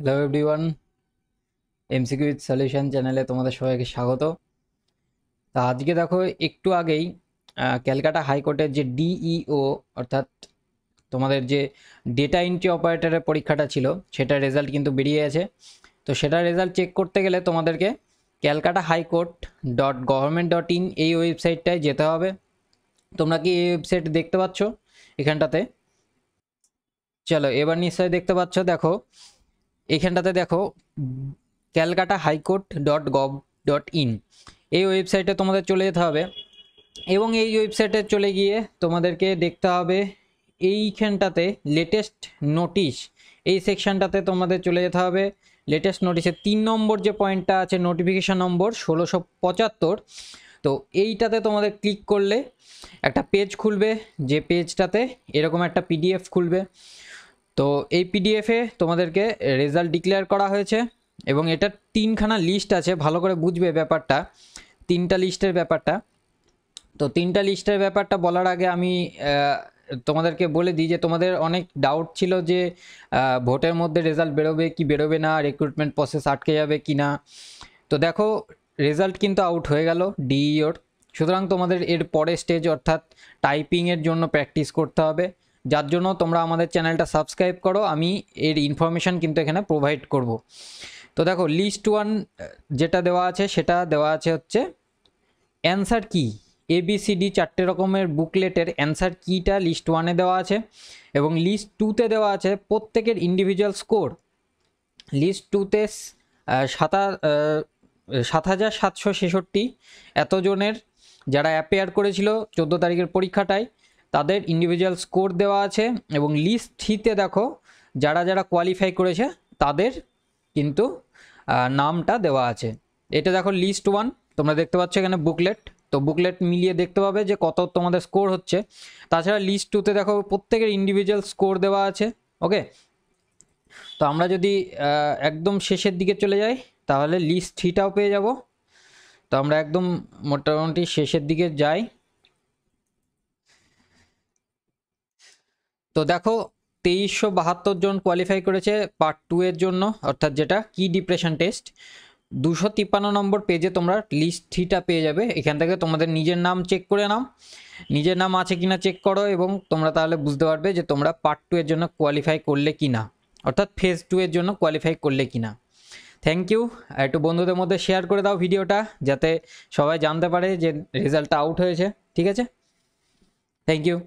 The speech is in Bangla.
hello one MCQ with solution চ্যানেলে তোমাদের সবাইকে স্বাগত তা আজকে দেখো একটু আগেই ক্যালকাটা হাইকোর্টের যে ডিইও e অর্থাৎ তোমাদের যে ডেটা এন্ট্রি অপারেটারের পরীক্ষাটা ছিল সেটার রেজাল্ট কিন্তু বেরিয়ে আছে তো সেটা রেজাল্ট চেক করতে গেলে তোমাদেরকে Calcutta high court dot government dot in এই ওয়েবসাইটটায় যেতে হবে তোমরা কি এই ওয়েবসাইট দেখতে পাচ্ছ এখানটাতে চলো এবার নিশ্চয়ই দেখতে পাচ্ছ দেখো এখানটাতে দেখো Calcutta high court dot gov dot in এই ওয়েবসাইটে তোমাদের চলে যেতে হবে এবং এই ওয়েবসাইটে চলে গিয়ে তোমাদেরকে দেখতে হবে এইখানটাতে লেটেস্ট নোটিশ এই সেকশানটাতে তোমাদের চলে যেতে হবে লেটেস্ট নোটিশে তিন নম্বর যে পয়েন্টটা আছে নোটিফিকেশান নম্বর ষোলোশো পঁচাত্তর তো এইটাতে তোমাদের ক্লিক করলে একটা পেজ খুলবে যে পেজটাতে এরকম একটা পিডিএফ খুলবে তো এই পিডিএফে তোমাদেরকে রেজাল্ট ডিক্লেয়ার করা হয়েছে এবং এটা তিনখানা লিস্ট আছে ভালো করে বুঝবে ব্যাপারটা তিনটা লিস্টের ব্যাপারটা তো তিনটা লিস্টের ব্যাপারটা বলার আগে আমি তোমাদেরকে বলে দিই যে তোমাদের অনেক ডাউট ছিল যে ভোটের মধ্যে রেজাল্ট বেরোবে কি বেরোবে না রিক্রুটমেন্ট প্রসেস আটকে যাবে কি না তো দেখো রেজাল্ট কিন্তু আউট হয়ে গেল ডিইওর e সুতরাং তোমাদের এর পরে স্টেজ অর্থাৎ টাইপিংয়ের জন্য প্র্যাকটিস করতে হবে যার জন্য তোমরা আমাদের চ্যানেলটা সাবস্ক্রাইব করো আমি এর ইনফরমেশান কিন্তু এখানে প্রোভাইড করব তো দেখো লিস্ট ওয়ান যেটা দেওয়া আছে সেটা দেওয়া আছে হচ্ছে অ্যান্সার কি এবিসিডি চারটে রকমের বুকলেটের অ্যান্সার কিটা লিস্ট ওয়ানে দেওয়া আছে এবং লিস্ট টুতে দেওয়া আছে প্রত্যেকের ইন্ডিভিজুয়াল স্কোর লিস্ট টুতে সাতা সাত হাজার সাতশো ছেষট্টি এতজনের যারা অ্যাপেয়ার করেছিল চোদ্দো তারিখের পরীক্ষাটায় তাদের ইন্ডিভিজুয়াল স্কোর দেওয়া আছে এবং লিস্ট থ্রিতে দেখো যারা যারা কোয়ালিফাই করেছে তাদের কিন্তু নামটা দেওয়া আছে এটা দেখো লিস্ট ওয়ান তোমরা দেখতে পাচ্ছ এখানে বুকলেট তো বুকলেট মিলিয়ে দেখতে পাবে যে কত তোমাদের স্কোর হচ্ছে তাছাড়া লিস্ট টুতে দেখো প্রত্যেকের ইন্ডিভিজুয়াল স্কোর দেওয়া আছে ওকে তো আমরা যদি একদম শেষের দিকে চলে যাই তাহলে লিস্ট থ্রিটাও পেয়ে যাব তো আমরা একদম মোটামুটি শেষের দিকে যাই তো দেখো তেইশশো বাহাত্তর জন কোয়ালিফাই করেছে পার্ট টু এর জন্য অর্থাৎ যেটা কি ডিপ্রেশন টেস্ট দুশো তিপ্পান্ন নম্বর পেজে তোমরা লিস্ট থ্রিটা পেয়ে যাবে এখান থেকে তোমাদের নিজের নাম চেক করে নাও নিজের নাম আছে কিনা চেক করো এবং তোমরা তাহলে বুঝতে পারবে যে তোমরা পার্ট টু এর জন্য কোয়ালিফাই করলে কি না অর্থাৎ ফেজ টু এর জন্য কোয়ালিফাই করলে কি না থ্যাংক ইউ একটু বন্ধুদের মধ্যে শেয়ার করে দাও ভিডিওটা যাতে সবাই জানতে পারে যে রেজাল্টটা আউট হয়েছে ঠিক আছে থ্যাংক ইউ